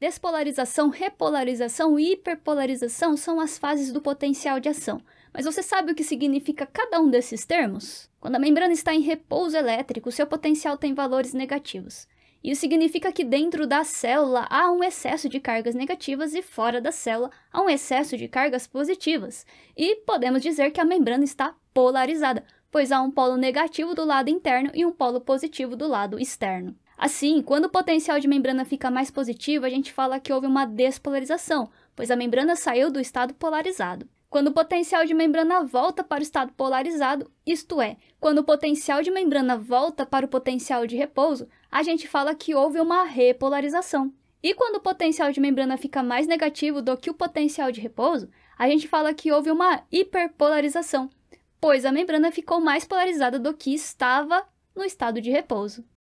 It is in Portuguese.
Despolarização, repolarização e hiperpolarização são as fases do potencial de ação. Mas você sabe o que significa cada um desses termos? Quando a membrana está em repouso elétrico, seu potencial tem valores negativos. Isso significa que dentro da célula há um excesso de cargas negativas e fora da célula há um excesso de cargas positivas. E podemos dizer que a membrana está polarizada, pois há um polo negativo do lado interno e um polo positivo do lado externo. Assim, quando o potencial de membrana fica mais positivo, a gente fala que houve uma despolarização, pois a membrana saiu do estado polarizado. Quando o potencial de membrana volta para o estado polarizado, isto é, quando o potencial de membrana volta para o potencial de repouso, a gente fala que houve uma repolarização. E quando o potencial de membrana fica mais negativo do que o potencial de repouso, a gente fala que houve uma hiperpolarização, pois a membrana ficou mais polarizada do que estava no estado de repouso.